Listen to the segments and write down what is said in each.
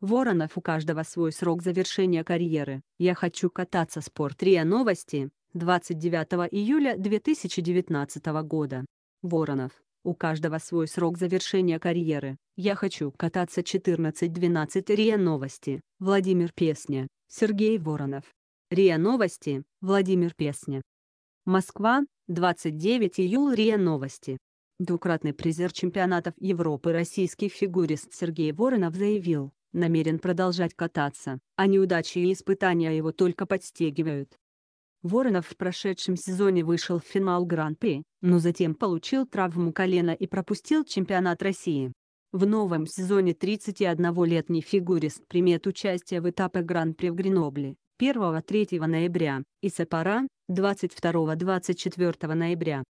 Воронов у каждого свой срок завершения карьеры. Я хочу кататься спорт. РИА Новости. 29 июля 2019 года. Воронов. У каждого свой срок завершения карьеры. Я хочу кататься 14-12 РИА Новости. Владимир Песня. Сергей Воронов. РИА Новости. Владимир Песня. Москва. 29 июля РИА Новости. Двукратный призер чемпионатов Европы российский фигурист Сергей Воронов заявил, намерен продолжать кататься, а неудачи и испытания его только подстегивают. Воронов в прошедшем сезоне вышел в финал Гран-при, но затем получил травму колена и пропустил чемпионат России. В новом сезоне 31-летний фигурист примет участие в этапе Гран-при в Гренобле 1-3 ноября и Сапара 22-24 ноября.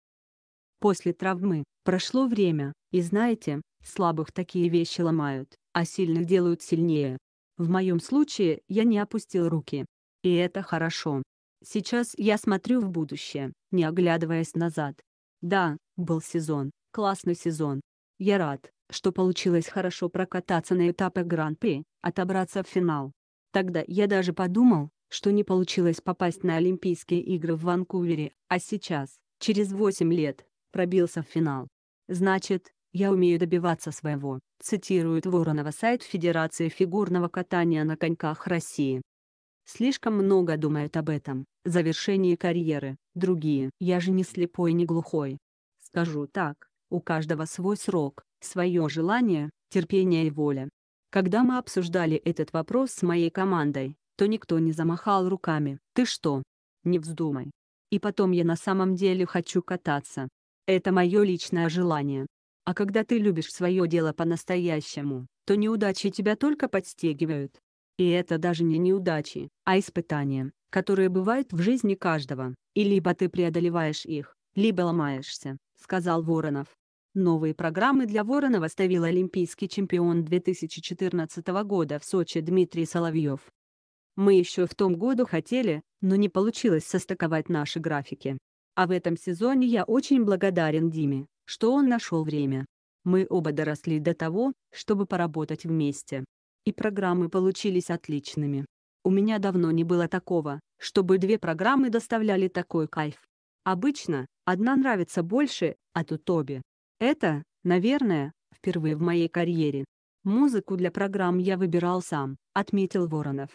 После травмы прошло время, и знаете, Слабых такие вещи ломают, а сильных делают сильнее. В моем случае я не опустил руки. И это хорошо. Сейчас я смотрю в будущее, не оглядываясь назад. Да, был сезон, классный сезон. Я рад, что получилось хорошо прокататься на этапе Гран-при, отобраться в финал. Тогда я даже подумал, что не получилось попасть на Олимпийские игры в Ванкувере, а сейчас, через 8 лет, пробился в финал. Значит, «Я умею добиваться своего», цитирует Воронова сайт Федерации фигурного катания на коньках России. Слишком много думают об этом, завершении карьеры, другие. Я же не слепой не глухой. Скажу так, у каждого свой срок, свое желание, терпение и воля. Когда мы обсуждали этот вопрос с моей командой, то никто не замахал руками. Ты что? Не вздумай. И потом я на самом деле хочу кататься. Это мое личное желание. А когда ты любишь свое дело по-настоящему, то неудачи тебя только подстегивают. И это даже не неудачи, а испытания, которые бывают в жизни каждого, и либо ты преодолеваешь их, либо ломаешься, сказал Воронов. Новые программы для Воронова ставил олимпийский чемпион 2014 года в Сочи Дмитрий Соловьев. Мы еще в том году хотели, но не получилось состыковать наши графики. А в этом сезоне я очень благодарен Диме, что он нашел время. Мы оба доросли до того, чтобы поработать вместе. И программы получились отличными. У меня давно не было такого, чтобы две программы доставляли такой кайф. Обычно, одна нравится больше, а тут обе. Это, наверное, впервые в моей карьере. Музыку для программ я выбирал сам, отметил Воронов.